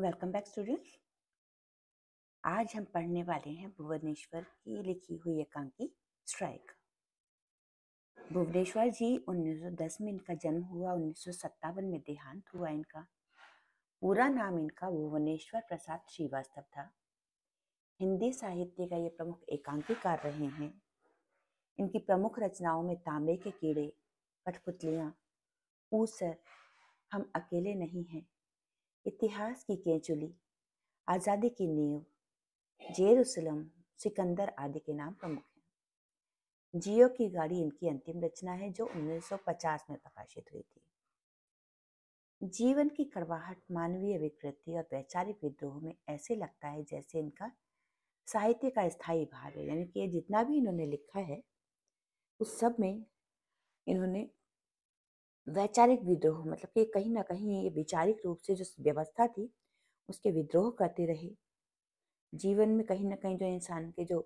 welcome back students आज हम पढ़ने वाले हैं भुवनेश्वर की लिखी हुई एकांकी स्ट्राइक भुवनेश्वर जी 1910 में इनका जन्म हुआ उन्नीस में देहांत हुआ इनका पूरा नाम इनका भुवनेश्वर प्रसाद श्रीवास्तव था हिंदी साहित्य का ये प्रमुख एकांकीकार रहे हैं इनकी प्रमुख रचनाओं में तांबे के कीड़े कठपुतलियाँ ऊसर हम अकेले नहीं हैं इतिहास की केंचुली आज़ादी की नींव जेरूसलम सिकंदर आदि के नाम प्रमुख हैं जियो की गाड़ी इनकी अंतिम रचना है जो 1950 में प्रकाशित हुई थी जीवन की कड़वाहट मानवीय विकृति और वैचारिक विद्रोह में ऐसे लगता है जैसे इनका साहित्य का स्थायी भाग है यानी कि ये जितना भी इन्होंने लिखा है उस सब में इन्होंने वैचारिक विद्रोह मतलब कि कहीं ना कहीं ये वैचारिक रूप से जो व्यवस्था थी उसके विद्रोह करते रहे जीवन में कहीं ना कहीं जो इंसान के जो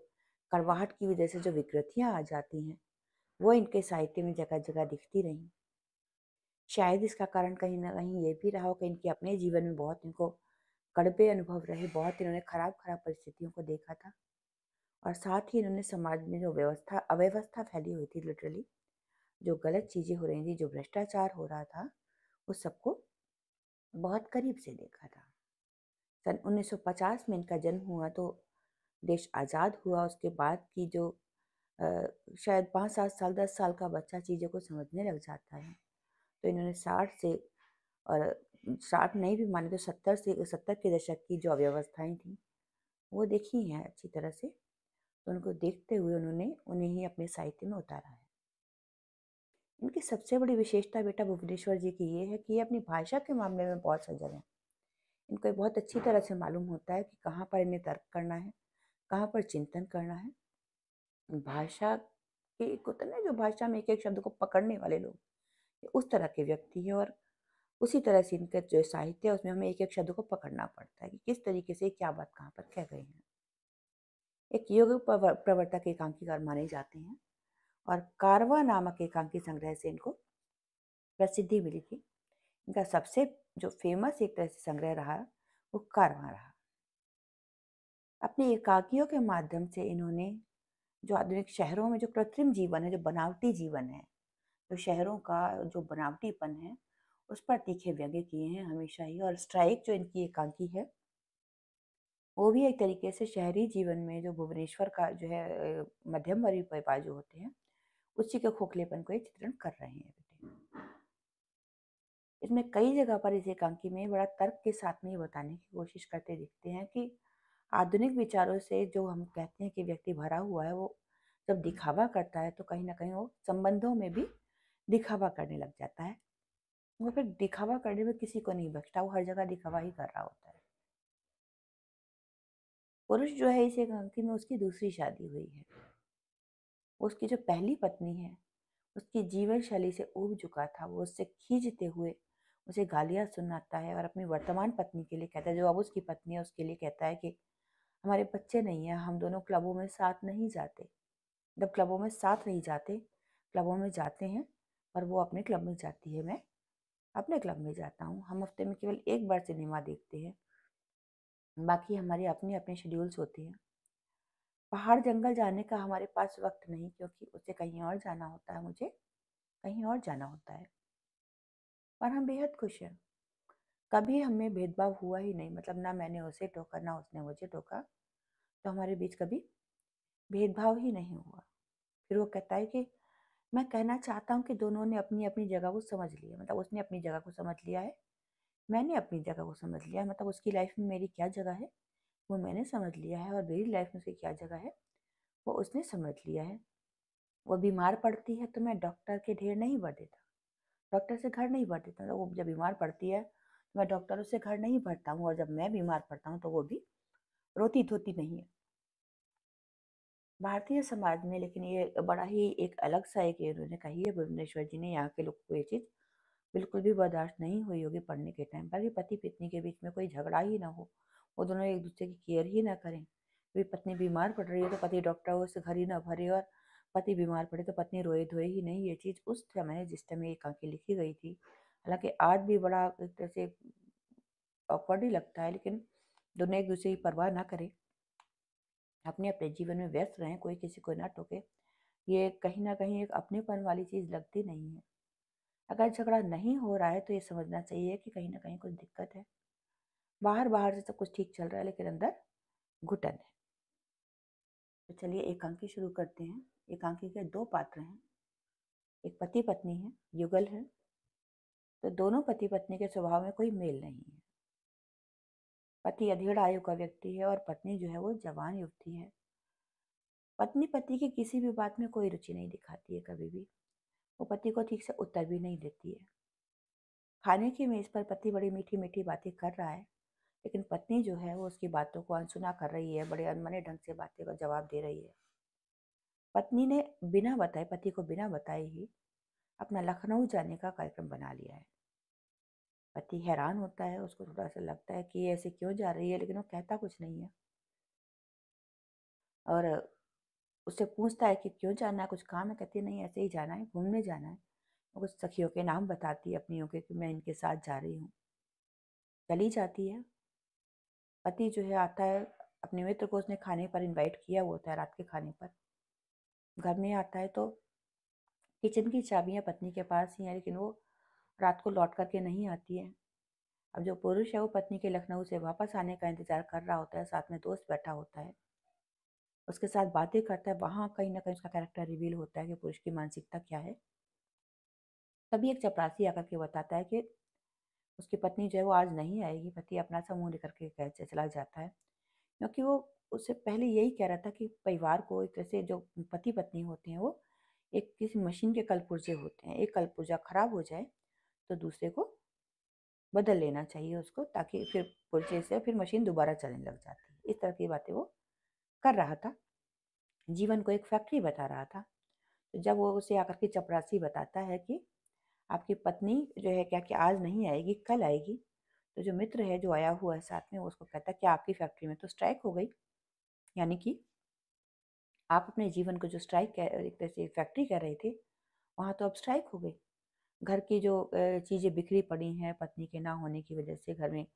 करवाहट की वजह से जो विकृतियाँ आ जाती हैं वो इनके साहित्य में जगह जगह दिखती रहीं शायद इसका कारण कहीं ना कहीं ये भी रहा हो कि इनके अपने जीवन में बहुत इनको कड़बे अनुभव रहे बहुत इन्होंने खराब खराब परिस्थितियों को देखा था और साथ ही इन्होंने समाज में जो व्यवस्था अव्यवस्था फैली हुई थी लिटरली जो गलत चीज़ें हो रही थी जो भ्रष्टाचार हो रहा था उस सबको बहुत करीब से देखा था सन 1950 में इनका जन्म हुआ तो देश आज़ाद हुआ उसके बाद की जो आ, शायद पाँच सात साल दस साल का बच्चा चीज़ों को समझने लग जाता है तो इन्होंने साठ से और साठ नहीं भी माने तो सत्तर से सत्तर के दशक की जो अव्यवस्थाएं थी वो देखी हैं अच्छी तरह से तो उनको देखते हुए उन्होंने उन्हें ही अपने साहित्य में उतारा है इनकी सबसे बड़ी विशेषता बेटा भुवनेश्वर जी की ये है कि ये अपनी भाषा के मामले में बहुत सजग हैं इनको बहुत अच्छी तरह से मालूम होता है कि कहाँ पर इन्हें तर्क करना है कहाँ पर चिंतन करना है भाषा के एक होते ना जो भाषा में एक एक शब्द को पकड़ने वाले लोग उस तरह के व्यक्ति हैं और उसी तरह से इनका जो साहित्य है उसमें हमें एक एक शब्द को पकड़ना पड़ता है कि किस तरीके से क्या बात कहाँ पर कह गए हैं एक योग प्रवर्तक एकांकीकार माने जाते हैं और कारवा नामक एकांकी संग्रह से इनको प्रसिद्धि मिली थी इनका सबसे जो फेमस एक तरह से संग्रह रहा वो कारवा रहा अपनी एकांकियों के माध्यम से इन्होंने जो आधुनिक शहरों में जो कृत्रिम जीवन है जो बनावटी जीवन है जो शहरों का जो बनावटीपन है उस पर तीखे व्यंग्य किए हैं हमेशा ही और स्ट्राइक जो इनकी एकांकी है वो भी एक तरीके से शहरी जीवन में जो भुवनेश्वर का जो है मध्यम वर्गीय जो होते हैं उसी के खोखलेपन को ये चित्रण कर रहे हैं बेटे इसमें कई जगह पर इस एकांकी में बड़ा तर्क के साथ में ये बताने की कोशिश करते दिखते हैं कि आधुनिक विचारों से जो हम कहते हैं कि व्यक्ति भरा हुआ है वो जब दिखावा करता है तो कहीं ना कहीं वो संबंधों में भी दिखावा करने लग जाता है वो फिर दिखावा करने में किसी को नहीं बचता वो हर जगह दिखावा ही कर रहा होता है पुरुष जो है इस एकांकी में उसकी दूसरी शादी हुई है उसकी जो पहली पत्नी है उसकी जीवन शैली से ऊब चुका था वो उससे खींचते हुए उसे गालियाँ सुनाता है और अपनी वर्तमान पत्नी के लिए कहता है जो अब उसकी पत्नी है उसके लिए कहता है कि हमारे बच्चे नहीं हैं हम दोनों क्लबों में साथ नहीं जाते जब क्लबों में साथ नहीं जाते क्लबों में जाते हैं और वो अपने क्लब में जाती है मैं अपने क्लब में जाता हूँ हम हफ्ते में केवल एक बार सिनेमा देखते हैं बाकी हमारे अपने अपने शेड्यूल्स होते हैं पहाड़ जंगल जाने का हमारे पास वक्त नहीं क्योंकि उसे कहीं और जाना होता है मुझे कहीं और जाना होता है पर हम बेहद खुश हैं कभी हमें भेदभाव हुआ ही नहीं मतलब ना मैंने उसे टोका ना उसने मुझे टोका तो हमारे बीच कभी भेदभाव ही नहीं हुआ फिर वो कहता है कि मैं कहना चाहता हूँ कि दोनों ने अपनी अपनी जगह को समझ लिया मतलब उसने अपनी जगह को समझ लिया है मैंने अपनी जगह को समझ लिया मतलब उसकी लाइफ में मेरी क्या जगह है वो मैंने समझ लिया है और मेरी लाइफ में उसकी क्या जगह है वो उसने समझ लिया है वो बीमार पड़ती है तो मैं डॉक्टर के ढेर नहीं भर देता डॉक्टर से घर नहीं भर देता तो वो जब बीमार पड़ती है तो मैं डॉक्टर से घर नहीं भरता हूँ और जब मैं बीमार पड़ता हूँ तो वो भी रोती धोती नहीं है भारतीय समाज में लेकिन ये बड़ा ही एक अलग सा एक उन्होंने कही है भुवनेश्वर जी ने यहाँ के लोग को ये चीज़ बिल्कुल भी बर्दाश्त नहीं हुई होगी पढ़ने के टाइम पर पति पत्नी के बीच में कोई झगड़ा ही ना हो वो दोनों एक दूसरे की केयर ही ना करें भी पत्नी बीमार पड़ रही है तो पति डॉक्टर हो उसे घर ही ना भरे और पति बीमार पड़े तो पत्नी रोए धोए ही नहीं ये चीज़ उस समय जिस टाइम ये आंखें लिखी गई थी हालांकि आज भी बड़ा एक तरह से ऑकवर्ड ही लगता है लेकिन दोनों एक दूसरे की परवाह ना करें अपने अपने जीवन में व्यस्त रहें कोई किसी को ना टोके ये कहीं ना कहीं एक अपनेपन वाली चीज़ लगती नहीं है अगर झगड़ा नहीं हो रहा है तो ये समझना चाहिए कि कहीं ना कहीं कुछ दिक्कत है बाहर बाहर से सब कुछ ठीक चल रहा है लेकिन अंदर घुटन है तो चलिए एकांकी शुरू करते हैं एकांकी के दो पात्र हैं एक पति पत्नी है युगल है तो दोनों पति पत्नी के स्वभाव में कोई मेल नहीं है पति अधेड़ आयु का व्यक्ति है और पत्नी जो है वो जवान युवती है पत्नी पति की किसी भी बात में कोई रुचि नहीं दिखाती है कभी भी वो पति को ठीक से उत्तर भी नहीं देती है खाने की मेज़ पर पति बड़ी मीठी मीठी बातें कर रहा है लेकिन पत्नी जो है वो उसकी बातों को अनसुना कर रही है बड़े अनमने ढंग से बातें का जवाब दे रही है पत्नी ने बिना बताए पति को बिना बताए ही अपना लखनऊ जाने का कार्यक्रम बना लिया है पति हैरान होता है उसको थोड़ा सा लगता है कि ऐसे क्यों जा रही है लेकिन वो कहता कुछ नहीं है और उससे पूछता है कि क्यों जाना है कुछ काम है कहती है नहीं ऐसे ही जाना है घूमने जाना है कुछ सखियों के नाम बताती है अपनियों के कि मैं इनके साथ जा रही हूँ चली जाती है पति जो है आता है अपने मित्र को उसने खाने पर इनवाइट किया हुआ होता है रात के खाने पर घर में आता है तो किचन की चाबियाँ पत्नी के पास ही हैं लेकिन वो रात को लौट करके नहीं आती है अब जो पुरुष है वो पत्नी के लखनऊ से वापस आने का इंतज़ार कर रहा होता है साथ में दोस्त बैठा होता है उसके साथ बातें करता है वहाँ कहीं ना कहीं उसका कैरेक्टर रिवील होता है कि पुरुष की मानसिकता क्या है तभी एक चपरासी आकर के बताता है कि उसकी पत्नी जो है वो आज नहीं आएगी पति अपना सा मुँह लेकर के कैसे चला जाता है क्योंकि वो उससे पहले यही कह रहा था कि परिवार को एक तरह से जो पति पत्नी होते हैं वो एक किसी मशीन के कलपुर्जे होते हैं एक कलपुर्जा खराब हो जाए तो दूसरे को बदल लेना चाहिए उसको ताकि फिर पुर्जे से फिर मशीन दोबारा चलने लग जाती है इस तरह की बातें वो कर रहा था जीवन को एक फैक्ट्री बता रहा था तो जब वो उसे आकर के चपरासी बताता है कि आपकी पत्नी जो है क्या कि आज नहीं आएगी कल आएगी तो जो मित्र है जो आया हुआ है साथ में उसको कहता है कि आपकी फैक्ट्री में तो स्ट्राइक हो गई यानी कि आप अपने जीवन को जो स्ट्राइक एक तरह से फैक्ट्री कह रहे थे वहाँ तो अब स्ट्राइक हो गई घर की जो चीज़ें बिखरी पड़ी हैं पत्नी के ना होने की वजह से घर में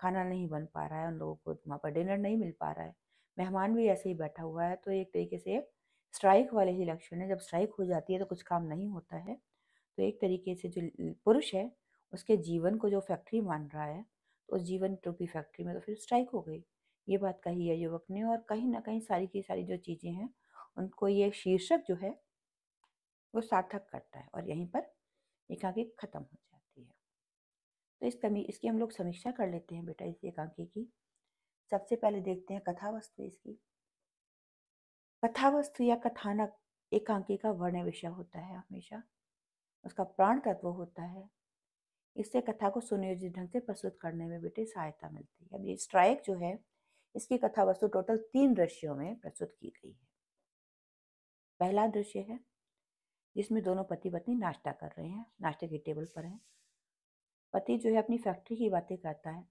खाना नहीं बन पा रहा है उन लोगों को वहाँ पर डिनर नहीं मिल पा रहा है मेहमान भी ऐसे ही बैठा हुआ है तो एक तरीके से स्ट्राइक वाले ही लक्षण है जब स्ट्राइक हो जाती है तो कुछ काम नहीं होता है तो एक तरीके से जो पुरुष है उसके जीवन को जो फैक्ट्री मान रहा है तो उस जीवन रूपी फैक्ट्री में तो फिर स्ट्राइक हो गई ये बात कही है युवक ने और कहीं ना कहीं सारी की सारी जो चीज़ें हैं उनको ये शीर्षक जो है वो सार्थक करता है और यहीं पर एकांकी खत्म हो जाती है तो इस कमी इसकी हम लोग समीक्षा कर लेते हैं बेटा इस एकांकी की सबसे पहले देखते हैं कथा वस्तु इसकी कथा वस्तु या कथानक एकांकी का वर्ण विषय होता है हमेशा उसका प्राण तत्व होता है इससे कथा को सुनियोजित ढंग से प्रस्तुत करने में बेटे सहायता मिलती है अब ये स्ट्राइक जो है इसकी कथा वस्तु टोटल तीन दृश्यों में प्रस्तुत की गई है पहला दृश्य है जिसमें दोनों पति पत्नी नाश्ता कर रहे हैं नाश्ते की टेबल पर हैं पति जो है अपनी फैक्ट्री की बातें करता है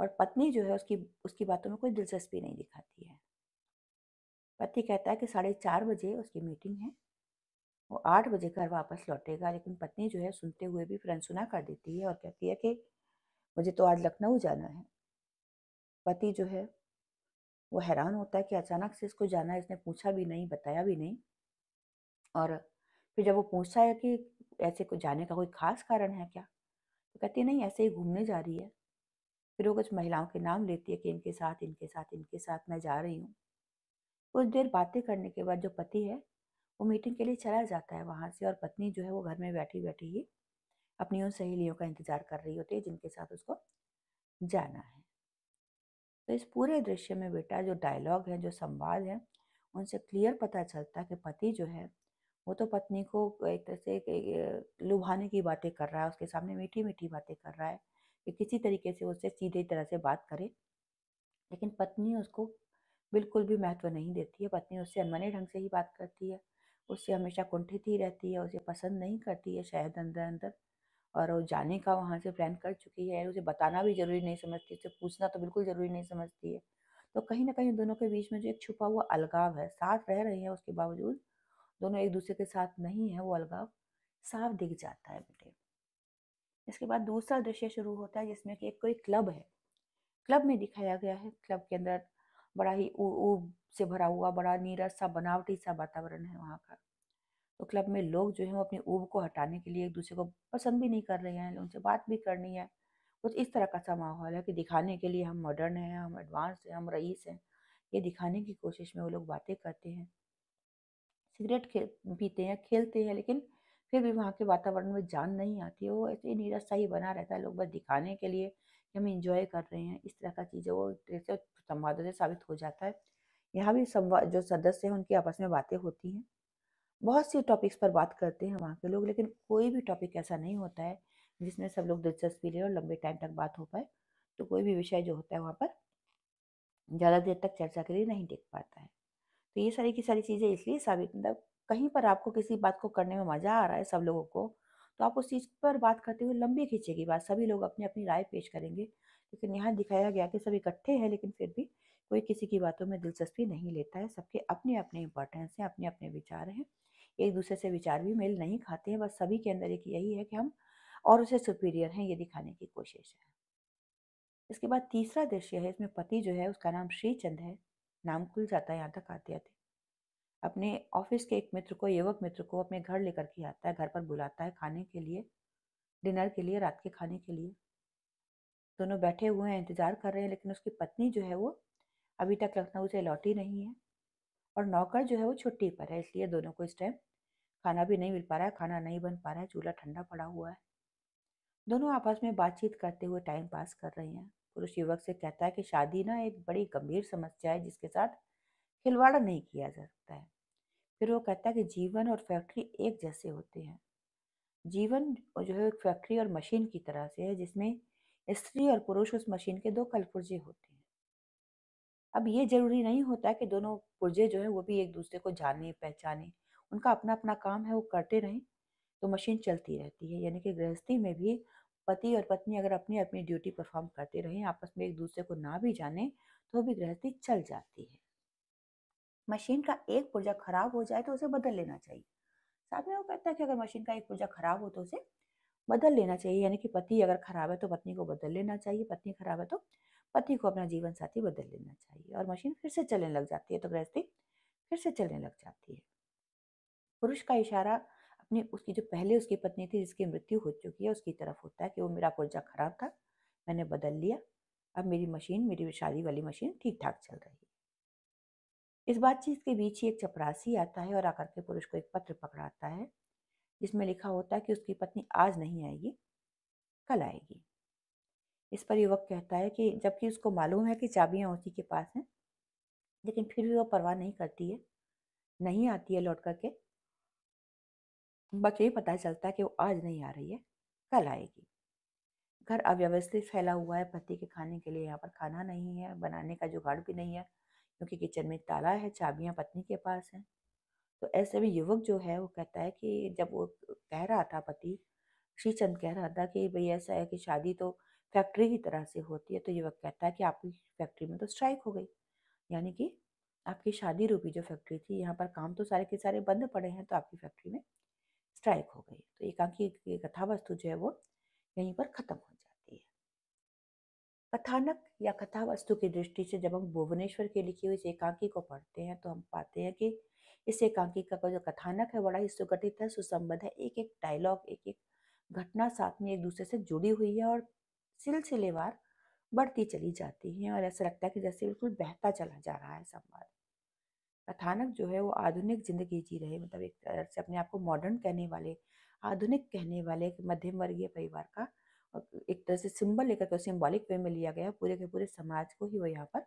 और पत्नी जो है उसकी उसकी बातों में कोई दिलचस्पी नहीं दिखाती है पति कहता है कि साढ़े चार बजे उसकी मीटिंग है वो आठ बजे घर वापस लौटेगा लेकिन पत्नी जो है सुनते हुए भी सुना कर देती है और कहती है कि मुझे तो आज लखनऊ जाना है पति जो है वो हैरान होता है कि अचानक से इसको जाना है इसने पूछा भी नहीं बताया भी नहीं और फिर जब वो पूछता है कि ऐसे को जाने का कोई खास कारण है क्या तो कहती है नहीं ऐसे ही घूमने जा रही है फिर वो कुछ महिलाओं के नाम लेती है कि इनके साथ इनके साथ इनके साथ मैं जा रही हूँ कुछ देर बातें करने के बाद जो पति है वो मीटिंग के लिए चला जाता है वहाँ से और पत्नी जो है वो घर में बैठी बैठी ही अपनी उन सहेलियों का इंतजार कर रही होती है जिनके साथ उसको जाना है तो इस पूरे दृश्य में बेटा जो डायलॉग है जो संवाद है उनसे क्लियर पता चलता है कि पति जो है वो तो पत्नी को एक तरह से लुभाने की बातें कर रहा है उसके सामने मीठी मीठी बातें कर रहा है कि किसी तरीके से उससे सीधे तरह से बात करे लेकिन पत्नी उसको बिल्कुल भी महत्व नहीं देती है पत्नी उससे अनमने ढंग से ही बात करती है उससे हमेशा कुंठित ही रहती है उसे पसंद नहीं करती है शायद अंदर अंदर और वो जाने का वहाँ से प्लान कर चुकी है उसे बताना भी ज़रूरी नहीं समझती उसे पूछना तो बिल्कुल ज़रूरी नहीं समझती है तो कहीं ना कहीं दोनों के बीच में जो एक छुपा हुआ अलगाव है साथ रह रहे हैं उसके बावजूद दोनों एक दूसरे के साथ नहीं है वो अलगाव साफ दिख जाता है बेटे इसके बाद दूसरा दृश्य शुरू होता है जिसमें कि एक कोई क्लब है क्लब में दिखाया गया है क्लब के अंदर बड़ा ही ऊब से भरा हुआ बड़ा नीरस सा बनावटी सा वातावरण है वहाँ का तो क्लब में लोग जो है वो अपनी ऊब को हटाने के लिए एक दूसरे को पसंद भी नहीं कर रहे हैं उनसे बात भी करनी है कुछ इस तरह का सा माहौल है कि दिखाने के लिए हम मॉडर्न हैं हम एडवांस हैं हम रईस हैं ये दिखाने की कोशिश में वो लोग बातें करते हैं सिगरेट खेल पीते हैं खेलते हैं लेकिन फिर भी वहाँ के वातावरण में जान नहीं आती वो ऐसे नीरस सा ही बना रहता है लोग बस दिखाने के लिए कि हम इंजॉय कर रहे हैं इस तरह का चीज़ें वो जैसे संवादों से साबित हो जाता है यहाँ भी संवाद जो सदस्य हैं उनकी आपस में बातें होती हैं बहुत सी टॉपिक्स पर बात करते हैं वहाँ के लोग लेकिन कोई भी टॉपिक ऐसा नहीं होता है जिसमें सब लोग दिलचस्पी लें और लंबे टाइम तक बात हो पाए तो कोई भी विषय जो होता है वहाँ पर ज़्यादा देर तक चर्चा के लिए नहीं देख पाता है तो ये सारी की सारी चीज़ें इसलिए साबित मतलब कहीं पर आपको किसी बात को करने में मज़ा आ रहा है सब लोगों को तो आप उस चीज़ पर बात करते हुए लंबी खींचेगी बात सभी लोग अपनी अपनी राय पेश करेंगे लेकिन यहाँ दिखाया गया कि सब इकट्ठे हैं लेकिन फिर भी कोई किसी की बातों में दिलचस्पी नहीं लेता है सबके अपने अपने इंपॉर्टेंस हैं अपने अपने विचार हैं एक दूसरे से विचार भी मेल नहीं खाते हैं बस सभी के अंदर एक यही है कि हम और उसे सुपीरियर हैं ये दिखाने की कोशिश है इसके बाद तीसरा दृश्य है इसमें पति जो है उसका नाम श्रीचंद है नाम खुल जाता है यहाँ तक आते आते अपने ऑफिस के एक मित्र को युवक मित्र को अपने घर लेकर के आता है घर पर बुलाता है खाने के लिए डिनर के लिए रात के खाने के लिए दोनों बैठे हुए हैं इंतजार कर रहे हैं लेकिन उसकी पत्नी जो है वो अभी तक लखनऊ से लौटी नहीं है और नौकर जो है वो छुट्टी पर है इसलिए दोनों को इस टाइम खाना भी नहीं मिल पा रहा है खाना नहीं बन पा रहा है चूल्हा ठंडा पड़ा हुआ है दोनों आपस में बातचीत करते हुए टाइम पास कर रहे हैं पुरुष युवक से कहता है कि शादी ना एक बड़ी गंभीर समस्या है जिसके साथ खिलवाड़ा नहीं किया जा सकता है फिर वो कहता है कि जीवन और फैक्ट्री एक जैसे होते हैं जीवन जो है फैक्ट्री और मशीन की तरह से है जिसमें स्त्री और पुरुष उस मशीन के दो कलपुर्जे होते हैं अब ये जरूरी नहीं होता कि दोनों पुर्जे जो है वो भी एक दूसरे को जाने पहचाने उनका अपना अपना काम है वो करते रहें तो मशीन चलती रहती है यानी कि गृहस्थी में भी पति और पत्नी अगर अपनी अपनी ड्यूटी परफॉर्म करते रहें आपस में एक दूसरे को ना भी जाने तो भी गृहस्थी चल जाती है मशीन का एक पुर्जा खराब हो जाए तो उसे बदल लेना चाहिए साथ में वो कहता है कि अगर मशीन का एक पुर्जा खराब हो तो उसे बदल लेना चाहिए यानी कि पति अगर खराब है तो पत्नी को बदल लेना चाहिए पत्नी खराब है तो पति को अपना जीवन साथी बदल लेना चाहिए और मशीन फिर से चलने लग जाती है तो गृहस्थी फिर से चलने लग जाती है पुरुष का इशारा अपनी उसकी जो पहले उसकी पत्नी थी जिसकी मृत्यु हो चुकी है उसकी तरफ होता है कि वो मेरा पुर्जा खराब था मैंने बदल लिया अब मेरी मशीन मेरी शादी वाली मशीन ठीक ठाक चल रही है इस बातचीत के बीच ही एक चपरासी आता है और आकर के पुरुष को एक पत्र पकड़ाता है जिसमें लिखा होता है कि उसकी पत्नी आज नहीं आएगी कल आएगी इस पर युवक कहता है कि जबकि उसको मालूम है कि चाबियां उसी के पास हैं लेकिन फिर भी वह परवाह नहीं करती है नहीं आती है लौट करके बस यही पता चलता है कि वो आज नहीं आ रही है कल आएगी घर अव्यवस्थित फैला हुआ है पति के खाने के लिए यहाँ पर खाना नहीं है बनाने का जुगाड़ भी नहीं है क्योंकि किचन में ताला है चाबियाँ पत्नी के पास हैं तो ऐसे में युवक जो है वो कहता है कि जब वो कह रहा था पति श्रीचंद कह रहा था कि भाई ऐसा है कि शादी तो फैक्ट्री की तरह से होती है तो युवक कहता है कि आपकी फैक्ट्री में तो स्ट्राइक हो गई यानी कि आपकी शादी रूपी जो फैक्ट्री थी यहाँ पर काम तो सारे के सारे बंद पड़े हैं तो आपकी फैक्ट्री में स्ट्राइक हो गई तो एकांकी कथा वस्तु जो है वो यहीं पर ख़त्म हो कथानक या कथा वस्तु की दृष्टि से जब हम भुवनेश्वर की लिखी हुई इस एकांकी को पढ़ते हैं तो हम पाते हैं कि इस एकांकी का जो कथानक है बड़ा ही सुगठित है सुसंबद्ध है एक एक डायलॉग एक एक घटना साथ में एक दूसरे से जुड़ी हुई है और सिलसिलेवार बढ़ती चली जाती है और ऐसा लगता है कि जैसे बिल्कुल बहता चला जा रहा है संवाद कथानक जो है वो आधुनिक जिंदगी जी रहे मतलब एक तरह से अपने आप को मॉडर्न कहने वाले आधुनिक कहने वाले एक मध्यम वर्गीय परिवार का एक तरह से सिंबल लेकर के सिम्बॉलिक वे में लिया गया पूरे के पूरे समाज को ही वो यहाँ पर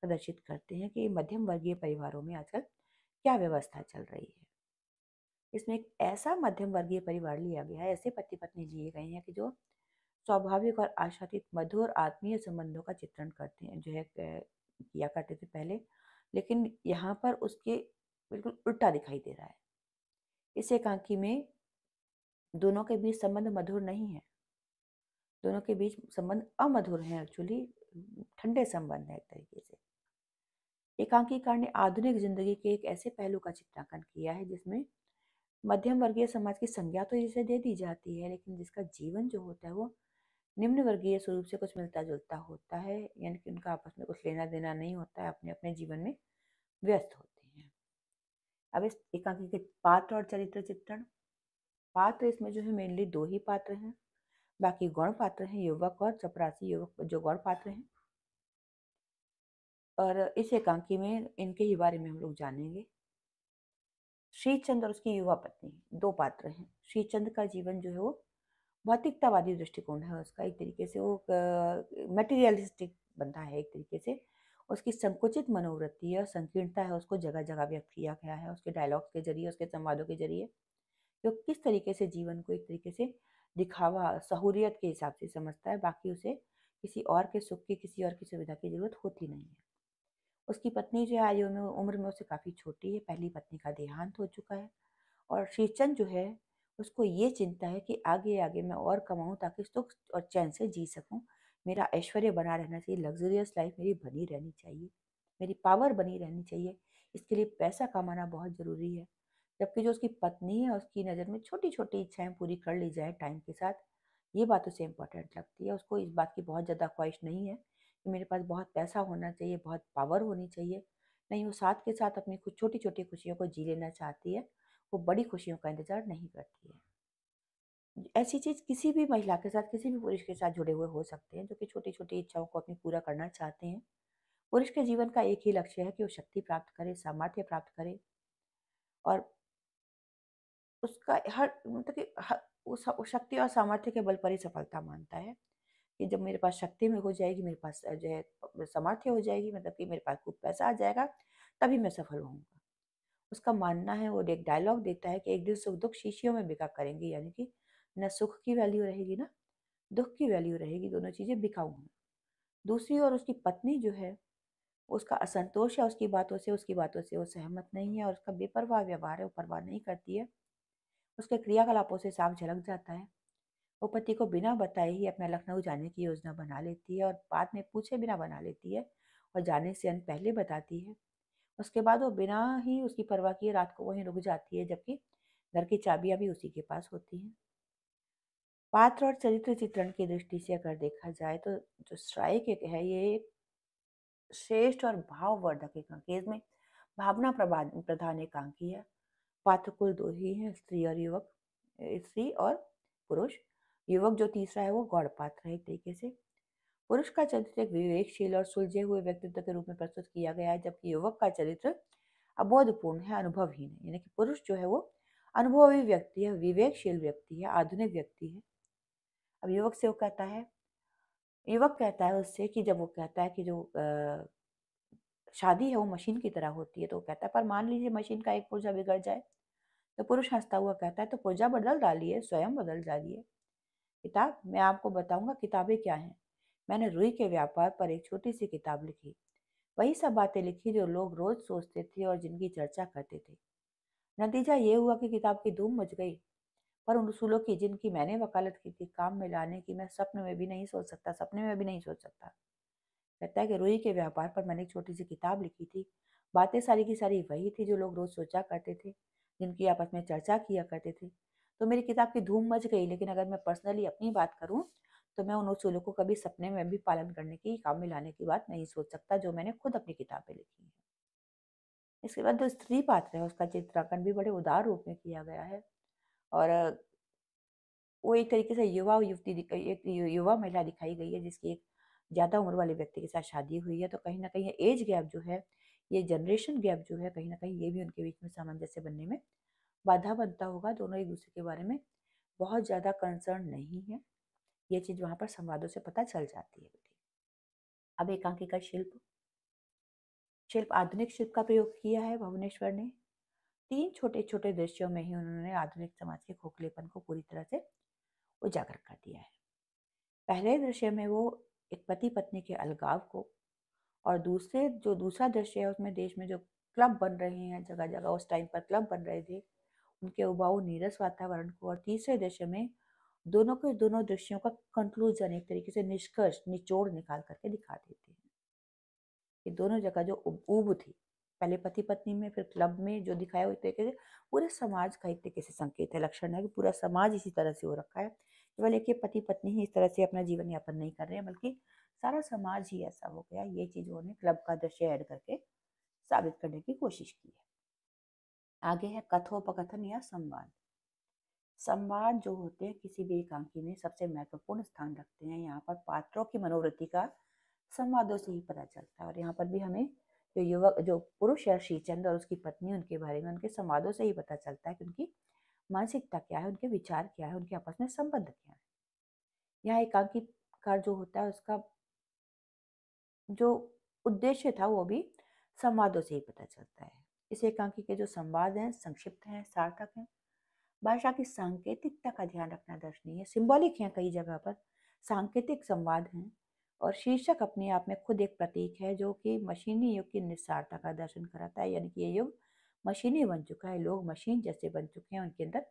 प्रदर्शित करते हैं कि मध्यम वर्गीय परिवारों में आजकल क्या व्यवस्था चल रही है इसमें एक ऐसा मध्यम वर्गीय परिवार लिया गया है ऐसे पति पत्नी लिए गए हैं कि जो स्वाभाविक और आशातीत मधुर आत्मीय संबंधों का चित्रण करते हैं जो है किया करते थे पहले लेकिन यहाँ पर उसके बिल्कुल उल्टा दिखाई दे रहा है इस एकांकी में दोनों के बीच संबंध मधुर नहीं है दोनों के बीच संबंध अमधुर हैं एक्चुअली ठंडे संबंध है एक तरीके से एकांकीकार ने आधुनिक जिंदगी के एक ऐसे पहलू का चित्रांकन किया है जिसमें मध्यम वर्गीय समाज की संज्ञा तो जिसे दे दी जाती है लेकिन जिसका जीवन जो होता है वो निम्न वर्गीय स्वरूप से कुछ मिलता जुलता होता है यानी कि उनका आपस में कुछ लेना देना नहीं होता है अपने अपने जीवन में व्यस्त होते हैं अब इस एकांकी के पात्र और चरित्र चित्रण पात्र इसमें जो है मेनली दो ही पात्र हैं बाकी गौण पात्र हैं युवक और चपरासी युवक जो गौण पात्र हैं और इस एकांकी में इनके ही बारे में हम लोग जानेंगे श्रीचंद और उसकी युवा पत्नी दो पात्र हैं श्रीचंद का जीवन जो है वो भौतिकतावादी दृष्टिकोण है उसका एक तरीके से वो मटेरियलिस्टिक बनता है एक तरीके से उसकी संकुचित मनोवृत्ति और संकीर्णता है उसको जगह जगह व्यक्त किया गया है उसके डायलॉग्स के जरिए उसके संवादों के जरिए तो किस तरीके से जीवन को एक तरीके से दिखावा सहूलियत के हिसाब से समझता है बाकी उसे किसी और के सुख की किसी और की सुविधा की जरूरत होती नहीं है उसकी पत्नी जो है आयु में उम्र में उसे काफ़ी छोटी है पहली पत्नी का देहांत हो चुका है और श्रीचंद जो है उसको ये चिंता है कि आगे आगे मैं और कमाऊँ ताकि सुख और चैन से जी सकूँ मेरा ऐश्वर्य बना रहना चाहिए लग्जरियस लाइफ मेरी बनी रहनी चाहिए मेरी पावर बनी रहनी चाहिए इसके लिए पैसा कमाना बहुत ज़रूरी है जबकि जो उसकी पत्नी है उसकी नज़र में छोटी छोटी इच्छाएं पूरी कर ली जाए टाइम के साथ ये बात उसे इम्पोर्टेंट लगती है उसको इस बात की बहुत ज़्यादा ख्वाहिश नहीं है कि मेरे पास बहुत पैसा होना चाहिए बहुत पावर होनी चाहिए नहीं वो साथ के साथ अपनी कुछ छोटी छोटी खुशियों को जी लेना चाहती है वो बड़ी खुशियों का इंतज़ार नहीं करती है ऐसी चीज़ किसी भी महिला के साथ किसी भी पुरुष के साथ जुड़े हुए हो सकते हैं जो कि छोटी छोटी इच्छाओं को अपनी पूरा करना चाहते हैं पुरुष के जीवन का एक ही लक्ष्य है कि वो शक्ति प्राप्त करे सामर्थ्य प्राप्त करे और उसका हर मतलब कि हर उस शक्ति और सामर्थ्य के बल पर ही सफलता मानता है कि जब मेरे पास शक्ति में हो जाएगी मेरे पास जो है सामर्थ्य हो जाएगी मतलब कि मेरे पास खूब पैसा आ जाएगा तभी मैं सफल होऊंगा उसका मानना है वो एक डायलॉग देता है कि एक दिन सुख दुख शीशियों में बिका करेंगे यानी कि न सुख की वैल्यू रहेगी ना दुख की वैल्यू रहेगी दोनों चीज़ें बिकाऊ दूसरी ओर उसकी पत्नी जो है उसका असंतोष है उसकी बातों से उसकी बातों से वो सहमत नहीं है और उसका बेपरवाह व्यवहार है वो परवाह नहीं करती है उसके क्रियाकलापों से साफ झलक जाता है वो पति को बिना बताए ही अपना लखनऊ जाने की योजना बना लेती है और बाद में पूछे बिना बना लेती है और जाने से अन पहले बताती है उसके बाद वो बिना ही उसकी परवाह किए रात को वहीं रुक जाती है जबकि घर की चाबियां भी उसी के पास होती हैं पात्र और चरित्र चित्रण की दृष्टि से अगर देखा जाए तो जो श्राइक है ये एक श्रेष्ठ और भाववर्धक अंकेज में भावना प्रधान एकांकी है पात्र कुल दो ही हैं स्त्री और युवक स्त्री और पुरुष युवक जो तीसरा है वो गौड़ पात्र है एक तरीके से पुरुष का चरित्र एक विवेकशील और सुलझे हुए व्यक्तित्व के रूप में प्रस्तुत किया गया है जबकि युवक का चरित्र अबोधपूर्ण है अनुभवहीन है यानी कि पुरुष जो है वो अनुभवी व्यक्ति है विवेकशील व्यक्ति है आधुनिक व्यक्ति है अब युवक से वो कहता है युवक कहता है उससे कि जब वो कहता है कि जो शादी है वो मशीन की तरह होती है तो वो कहता है पर मान लीजिए मशीन का एक पुर्जा बिगड़ जाए तो पुरुष हंसता हुआ कहता है तो पुर्जा बदल डालिए स्वयं बदल डालिए किताब मैं आपको बताऊंगा किताबें क्या हैं मैंने रुई के व्यापार पर एक छोटी सी किताब लिखी वही सब बातें लिखी जो लोग रोज सोचते थे और जिनकी चर्चा करते थे नतीजा ये हुआ कि किताब की धूम मच गई पर उन उसूलों की जिनकी मैंने वकालत की थी काम में लाने की मैं सपने में भी नहीं सोच सकता सपने में भी नहीं सोच सकता लगता है कि रोई के व्यापार पर मैंने एक छोटी सी किताब लिखी थी बातें सारी की सारी वही थी जो लोग रोज सोचा करते थे जिनकी आपस में चर्चा किया करते थे तो मेरी किताब की धूम मच गई लेकिन अगर मैं पर्सनली अपनी बात करूँ तो मैं उन उसूलों को कभी सपने में भी पालन करने की काम में लाने की बात नहीं सोच सकता जो मैंने खुद अपनी किताब में लिखी है इसके बाद जो स्त्री पात्र है उसका चित्रांकन भी बड़े उदार रूप में किया गया है और वो एक तरीके से युवा युवती एक युवा महिला दिखाई गई है जिसकी एक ज़्यादा उम्र वाले व्यक्ति के साथ शादी हुई है तो कहीं ना कहीं एज गैप जो है ये जनरेशन गैप जो है कहीं ना कहीं ये भी उनके बीच में सामंजस्य बनने में बाधा बनता होगा दोनों एक दूसरे के बारे में बहुत ज़्यादा कंसर्न नहीं है ये चीज़ वहाँ पर संवादों से पता चल जाती है बेटी अब एकांकी का शिल्प शिल्प आधुनिक शिल्प का प्रयोग किया है भुवनेश्वर ने तीन छोटे छोटे दृश्यों में ही उन्होंने आधुनिक समाज के खोखलेपन को पूरी तरह से उजागर कर दिया है पहले दृश्य में वो एक पति पत्नी के अलगाव को और दूसरे जो दूसरा दृश्य है उसमें देश में जो क्लब बन रहे हैं जगह जगह उस टाइम पर क्लब बन रहे थे उनके उबाऊ नीरस वातावरण को और तीसरे दृश्य में दोनों के दोनों दृश्यों का कंक्लूजन एक तरीके से निष्कर्ष निचोड़ निकाल करके दिखा देते हैं ये दोनों जगह जो उब थी पहले पति पत्नी में फिर क्लब में जो दिखाया हुआ तरीके से पूरे समाज का एक तरीके से संकेत है लक्षण है कि पूरा समाज इसी तरह से हो रखा है केवल एक पति पत्नी ही इस तरह से अपना जीवन यापन नहीं कर रहे हैं बल्कि सारा समाज ही ऐसा हो गया ये चीज उन्होंने क्लब का दृश्य ऐड करके साबित करने की कोशिश की है आगे है कथोपकथन या संवाद संवाद जो होते हैं किसी भी एकांकी में सबसे महत्वपूर्ण स्थान रखते हैं यहाँ पर पात्रों की मनोवृत्ति का संवादों से ही पता चलता है और यहाँ पर भी हमें जो युवक जो पुरुष है श्रीचंद और उसकी पत्नी उनके बारे में उनके संवादों से ही पता चलता है कि उनकी मानसिकता क्या है उनके विचार क्या है उनके आपस में संबंध क्या है यहाँ कार जो होता है उसका जो उद्देश्य था वो भी संवादों से ही पता चलता है इस एकांकी के जो संवाद हैं संक्षिप्त हैं सार्थक हैं भाषा की सांकेतिकता का ध्यान रखना दर्शनीय है सिंबॉलिक हैं कई जगह पर सांकेतिक संवाद हैं और शीर्षक अपने आप में खुद एक प्रतीक है जो कि मशीनी युग की निस्सारता का दर्शन कराता है यानी कि ये युग मशीनें बन चुका है लोग मशीन जैसे बन चुके हैं उनके अंदर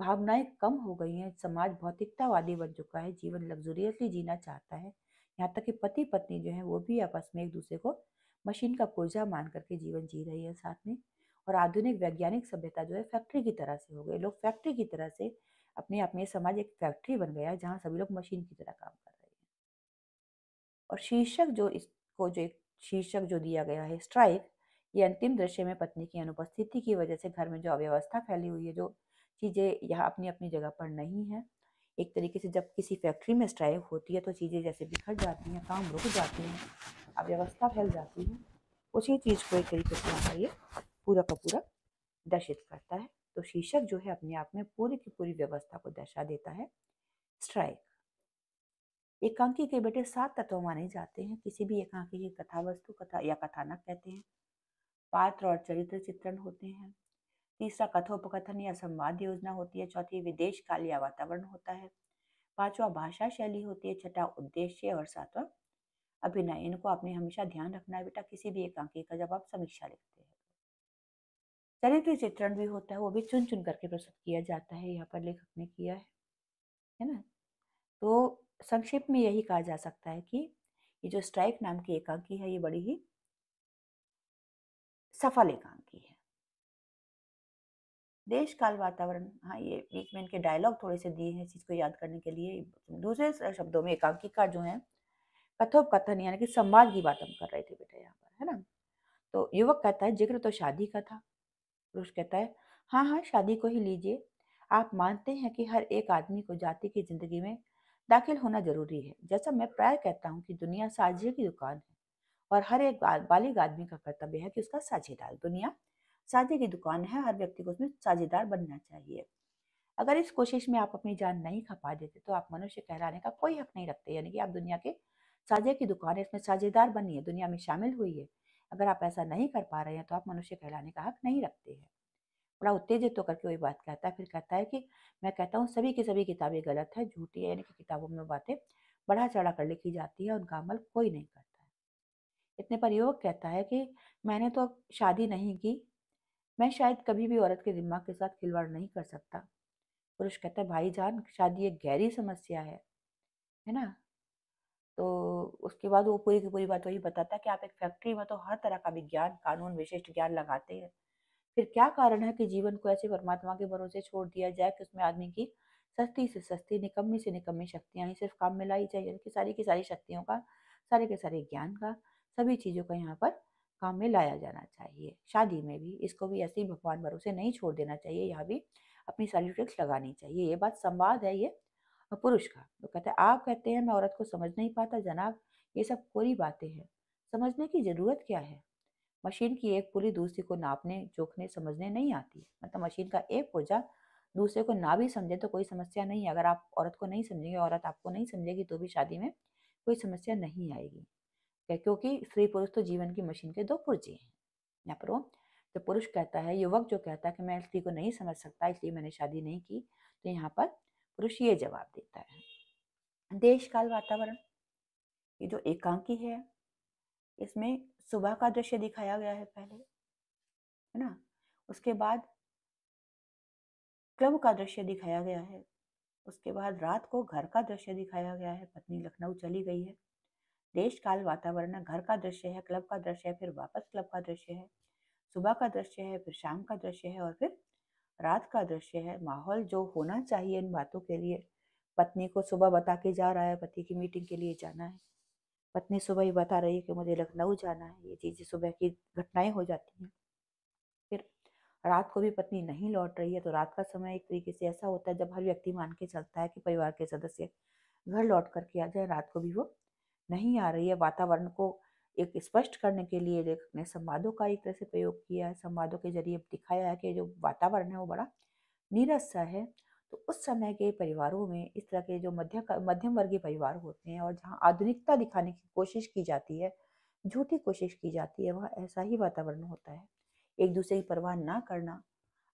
भावनाएं कम हो गई हैं समाज भौतिकतावादी बन चुका है जीवन लग्जूरियसली जीना चाहता है यहाँ तक कि पति पत्नी जो है वो भी आपस में एक दूसरे को मशीन का पुर्जा मान करके जीवन जी रही है साथ में और आधुनिक वैज्ञानिक सभ्यता जो है फैक्ट्री की तरह से हो गई लोग फैक्ट्री की तरह से अपने आप में समाज एक फैक्ट्री बन गया है जहाँ सभी लोग मशीन की तरह काम कर रहे हैं और शीर्षक जो इसको जो एक शीर्षक जो दिया गया है स्ट्राइक ये अंतिम दृश्य में पत्नी की अनुपस्थिति की वजह से घर में जो अव्यवस्था फैली हुई है जो चीज़ें यहाँ अपनी अपनी जगह पर नहीं है एक तरीके से जब किसी फैक्ट्री में स्ट्राइक होती है तो चीज़ें जैसे बिखर जाती हैं काम रुक जाती हैं अव्यवस्था फैल जाती है उसी चीज़ को एक तरीके से यहाँ ये पूरा का पूरा दर्शित करता है तो शीर्षक जो है अपने आप में पूरी की पूरी व्यवस्था को दर्शा देता है स्ट्राइक एकांकी के बेटे सात तत्व माने जाते हैं किसी भी एकांकी की कथा वस्तु कथा या कथानक कहते हैं पात्र और चरित्र चित्रण होते हैं तीसरा कथोपकथन या संवाद योजना होती है चौथी विदेश काल या वातावरण होता है पांचवा भाषा शैली होती है छठा उद्देश्य और सातवा अभिनय इनको आपने हमेशा ध्यान रखना है बेटा किसी भी एकांकी का जब आप समीक्षा लिखते हैं चरित्र चित्रण भी होता है वो भी चुन चुन करके प्रस्तुत किया जाता है यहाँ पर लेखक ने किया है है ना तो संक्षेप में यही कहा जा सकता है कि ये जो स्ट्राइक नाम की एकांकी है ये बड़ी ही सफल एकांकी है देश काल वातावरण हाँ ये बीच में इनके डायलॉग थोड़े से दिए हैं चीज़ को याद करने के लिए दूसरे शब्दों में एकांकी का जो है कथोपकथन यानी कि संवाद की बात हम कर रहे थे बेटा यहाँ पर है ना तो युवक कहता है जिक्र तो शादी का था पुरुष कहता है हाँ हाँ शादी को ही लीजिए आप मानते हैं कि हर एक आदमी को जाति की जिंदगी में दाखिल होना जरूरी है जैसा मैं प्राय कहता हूँ कि दुनिया साजिए की दुकान है और हर एक बालिग आदमी का कर्तव्य है कि उसका साझेदार दुनिया साझे की दुकान है हर व्यक्ति को उसमें साझेदार बनना चाहिए अगर इस कोशिश में आप अपनी जान नहीं खपा देते तो आप मनुष्य कहलाने का कोई हक नहीं रखते यानी कि आप दुनिया के साझे की दुकान है इसमें साझेदार बनी है दुनिया में शामिल हुई है अगर आप ऐसा नहीं कर पा रहे हैं तो आप मनुष्य कहलाने का हक नहीं रखते हैं बड़ा उत्तेजित होकर के वही बात कहता है फिर कहता है कि मैं कहता हूँ सभी की सभी किताबें गलत है झूठी है यानी कि किताबों में बातें बढ़ा चढ़ा कर लिखी जाती है उनका अमल कोई नहीं करता इतने पर युवक कहता है कि मैंने तो अब शादी नहीं की मैं शायद कभी भी औरत के दिमाग के साथ खिलवाड़ नहीं कर सकता पुरुष कहता है जान शादी एक गहरी समस्या है है ना तो उसके बाद वो पूरी की पूरी बात वही बताता है कि आप एक फैक्ट्री में तो हर तरह का विज्ञान कानून विशिष्ट ज्ञान लगाते हैं फिर क्या कारण है कि जीवन को ऐसे परमात्मा के भरोसे छोड़ दिया जाए कि उसमें आदमी की सस्ती से सस्ती निकम्मी से निकम्मी शक्तियाँ ही सिर्फ काम में लाई जाए यानी कि सारी की सारी शक्तियों का सारे के सारे ज्ञान का सभी चीज़ों का यहाँ पर काम में लाया जाना चाहिए शादी में भी इसको भी ऐसे ही भगवान भरोसे नहीं छोड़ देना चाहिए यहाँ भी अपनी सारी ट्रिक्स लगानी चाहिए ये बात संवाद है ये पुरुष का वो तो कहते हैं आप कहते हैं मैं औरत को समझ नहीं पाता जनाब ये सब कोरी बातें हैं समझने की ज़रूरत क्या है मशीन की एक पुली दूसरी को नापने जोखने समझने नहीं आती मतलब मशीन का एक पुर्जा दूसरे को ना भी समझे तो कोई समस्या नहीं है अगर आप औरत को नहीं समझेंगे औरत आपको नहीं समझेगी तो भी शादी में कोई समस्या नहीं आएगी क्या क्योंकि स्त्री पुरुष तो जीवन की मशीन के दो पुर्जे हैं या पर जो पुरुष कहता है युवक जो कहता है कि मैं स्त्री को नहीं समझ सकता इसलिए मैंने शादी नहीं की तो यहाँ पर पुरुष ये जवाब देता है देश काल वातावरण ये जो एकांकी है इसमें सुबह का दृश्य दिखाया गया है पहले है ना उसके बाद क्लब का दृश्य दिखाया गया है उसके बाद रात को घर का दृश्य दिखाया गया है पत्नी लखनऊ चली गई है देश काल वातावरण घर का दृश्य है क्लब का दृश्य है फिर वापस क्लब का दृश्य है सुबह का दृश्य है फिर शाम का दृश्य है और फिर रात का दृश्य है माहौल जो होना चाहिए इन बातों के लिए पत्नी को सुबह बता के जा रहा है पति की मीटिंग के लिए जाना है पत्नी सुबह ही बता रही है कि मुझे लखनऊ जाना है ये चीज़ें सुबह की घटनाएं हो जाती हैं फिर रात को भी पत्नी नहीं लौट रही है तो रात का समय एक तरीके से ऐसा होता है जब हर व्यक्ति मान के चलता है कि परिवार के सदस्य घर लौट करके आ जाए रात को भी वो नहीं आ रही है वातावरण को एक स्पष्ट करने के लिए लेखक ने संवादों का एक तरह से प्रयोग किया है संवादों के जरिए दिखाया है कि जो वातावरण है वो बड़ा नीरस सा है तो उस समय के परिवारों में इस तरह के जो मध्य मध्यम वर्गीय परिवार होते हैं और जहाँ आधुनिकता दिखाने की कोशिश की जाती है झूठी कोशिश की जाती है वहाँ ऐसा ही वातावरण होता है एक दूसरे की परवाह ना करना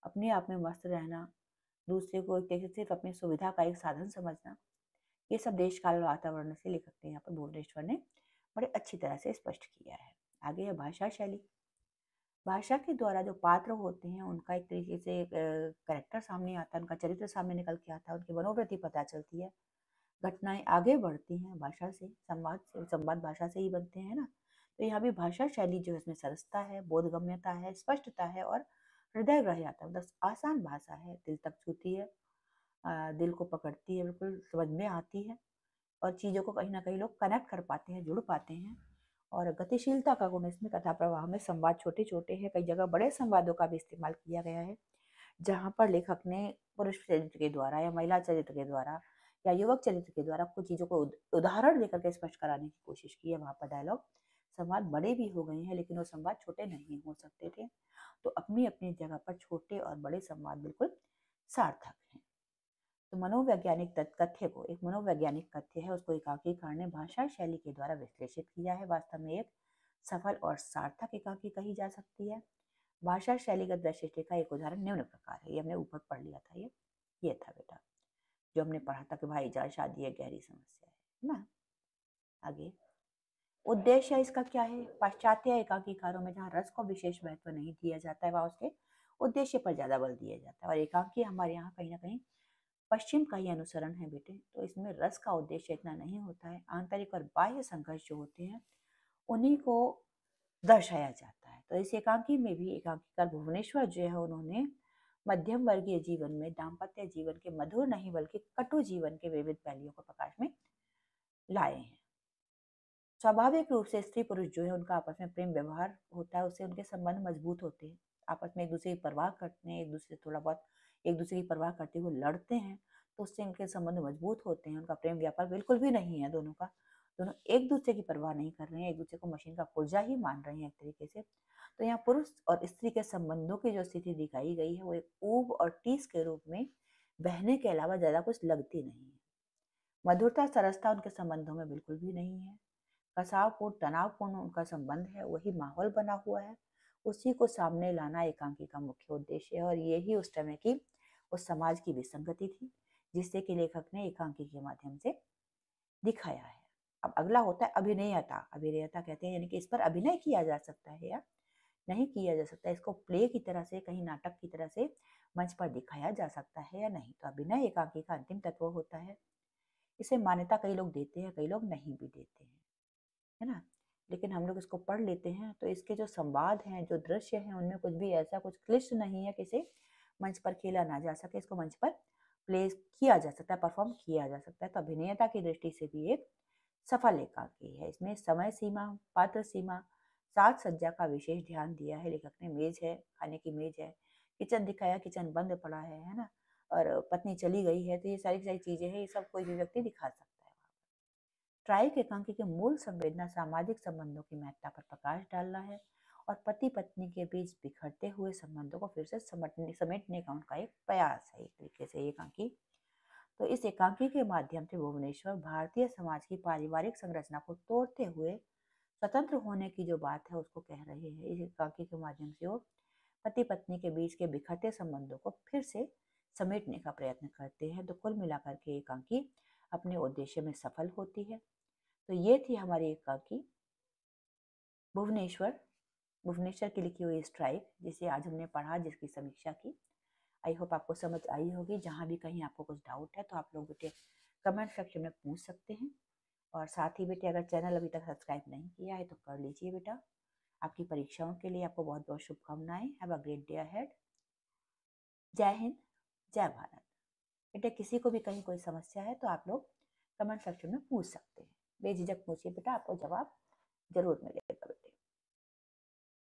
अपने आप में मस्त रहना दूसरे को एक सिर्फ अपनी सुविधा का एक साधन समझना ये सब देश काल वातावरण से लेखक ने यहाँ पर भुवनेश्वर ने बड़े अच्छी तरह से स्पष्ट किया है आगे है भाषा शैली भाषा के द्वारा जो पात्र होते हैं उनका एक तरीके से करेक्टर सामने आता है उनका चरित्र सामने निकल के आता है उनकी मनोवृत्ति पता चलती है घटनाएं आगे बढ़ती हैं भाषा से संवाद से संवाद भाषा से ही बनते हैं ना तो यहाँ भी भाषा शैली जो है इसमें सरसता है बोधगम्यता है स्पष्टता है और हृदय ग्रह आता है मतलब आसान भाषा है दिल तक छूती है दिल को पकड़ती है बिल्कुल समझ में आती है और चीज़ों को कहीं ना कहीं लोग कनेक्ट कर पाते हैं जुड़ पाते हैं और गतिशीलता का गुण इसमें कथा प्रवाह में संवाद छोटे छोटे हैं कई जगह बड़े संवादों का भी इस्तेमाल किया गया है जहाँ पर लेखक ने पुरुष चरित्र के द्वारा या महिला चरित्र के द्वारा या युवक चरित्र के द्वारा कुछ चीज़ों को उदाहरण देकर के स्पष्ट कराने की कोशिश की है वहाँ पर डायलॉग संवाद बड़े भी हो गए हैं लेकिन वो संवाद छोटे नहीं हो सकते थे तो अपनी अपनी जगह पर छोटे और बड़े संवाद बिल्कुल सार्थक हैं तो मनोवैज्ञानिक तथ्य को एक मनोवैज्ञानिक तथ्य है उसको एकाकीकरण ने भाषा शैली के द्वारा विश्लेषित किया है वास्तव में एक सफल और सार्थक एकाकी कही जा सकती है भाषा शैलीगत वैशिष्ट का एक उदाहरण निम्न प्रकार है ये हमने ऊपर पढ़ लिया था ये ये था बेटा जो हमने पढ़ा था कि भाईजान शादी एक गहरी समस्या है ना आगे उद्देश्य इसका क्या है पाश्चात्य एकाकीकारों में जहाँ रस को विशेष महत्व नहीं दिया जाता है वहाँ उसके उद्देश्य पर ज्यादा बल दिया जाता है और एकाकी हमारे यहाँ कहीं ना कहीं पश्चिम का ही अनुसरण है बेटे तो इसमें रस का उद्देश्य इतना नहीं होता है आंतरिक और बाह्य संघर्ष जो होते हैं उन्हीं को दर्शाया जाता है तो इस एकांकी में भी एकांकीकार भुवनेश्वर जो है उन्होंने मध्यम वर्गीय जीवन में दाम्पत्य जीवन के मधुर नहीं बल्कि कटु जीवन के विविध पहलुओं को प्रकाश में लाए हैं स्वाभाविक रूप से स्त्री पुरुष जो है उनका आपस में प्रेम व्यवहार होता है उससे उनके संबंध मजबूत होते हैं आपस में एक दूसरे की परवाह करते हैं एक दूसरे से थोड़ा बहुत एक दूसरे की परवाह करते हुए लड़ते हैं तो उससे उनके संबंध मजबूत होते हैं उनका प्रेम व्यापार बिल्कुल भी नहीं है दोनों का दोनों एक दूसरे की परवाह नहीं कर रहे हैं एक दूसरे को मशीन का पुर्जा ही मान रहे हैं एक तरीके से तो यहाँ पुरुष और स्त्री के संबंधों की जो स्थिति दिखाई गई है वो एक ऊब और टीस के रूप में बहने के अलावा ज़्यादा कुछ लगती नहीं है मधुरता सरसता उनके संबंधों में बिल्कुल भी नहीं है कसावपूर्ण तनावपूर्ण उनका संबंध है वही माहौल बना हुआ है उसी को सामने लाना एकांकी का मुख्य उद्देश्य है और यही उस समय की और समाज की विसंगति थी जिससे कि लेखक ने एकांकी के माध्यम से दिखाया है अब अगला होता है अभिनयता अभिनयता कहते हैं यानी कि इस पर अभिनय किया जा सकता है या नहीं किया जा सकता इसको प्ले की तरह से कहीं नाटक की तरह से मंच पर दिखाया जा सकता है या नहीं तो अभिनय एकांकी का अंतिम तत्व होता है इसे मान्यता कई लोग देते हैं कई लोग नहीं भी देते हैं है ना लेकिन हम लोग इसको पढ़ लेते हैं तो इसके जो संवाद हैं जो दृश्य हैं उनमें कुछ भी ऐसा कुछ क्लिष्ट नहीं है किसे मंच पर खेला ना जा सके इसको मंच पर प्ले किया जा सकता है परफॉर्म किया जा सकता है तो अभिनेता की दृष्टि से भी एक सफल एकांकी है इसमें समय सीमा पात्र सीमा साज सज्जा का विशेष ध्यान दिया है लेखक ने मेज है खाने की मेज है किचन दिखाया किचन बंद पड़ा है है ना और पत्नी चली गई है तो ये सारी सारी चीजें हैं ये सब कोई भी व्यक्ति दिखा सकता है ट्राई के एकांकी के मूल संवेदना सामाजिक संबंधों की महत्ता पर प्रकाश डालना है और पति पत्नी के बीच बिखरते हुए संबंधों को फिर से समटने समेटने का उनका एक प्रयास है एक तरीके से एकांकी तो इस एकांकी के माध्यम से भुवनेश्वर भारतीय समाज की पारिवारिक संरचना को तोड़ते हुए स्वतंत्र होने की जो बात है उसको कह रहे हैं इस एकांकी के माध्यम से वो पति पत्नी के बीच के बिखरते संबंधों को फिर से समेटने का प्रयत्न करते हैं तो कुल मिलाकर के एकांकी अपने उद्देश्य में सफल होती है तो ये थी हमारी एकांकी भुवनेश्वर भुवनेश्वर की लिखी हुई स्ट्राइक जिसे आज हमने पढ़ा जिसकी समीक्षा की आई होप आपको समझ आई होगी जहाँ भी कहीं आपको कुछ डाउट है तो आप लोग बेटे कमेंट सेक्शन में पूछ सकते हैं और साथ ही बेटे अगर चैनल अभी तक सब्सक्राइब नहीं किया है तो कर लीजिए बेटा आपकी परीक्षाओं के लिए आपको बहुत बहुत शुभकामनाएं have a great day ahead जय हिंद जय भारत बेटा किसी को भी कहीं कोई समस्या है तो आप लोग कमेंट सेक्शन में पूछ सकते हैं बेझिझक पूछिए बेटा आपको जवाब जरूर मिलेगा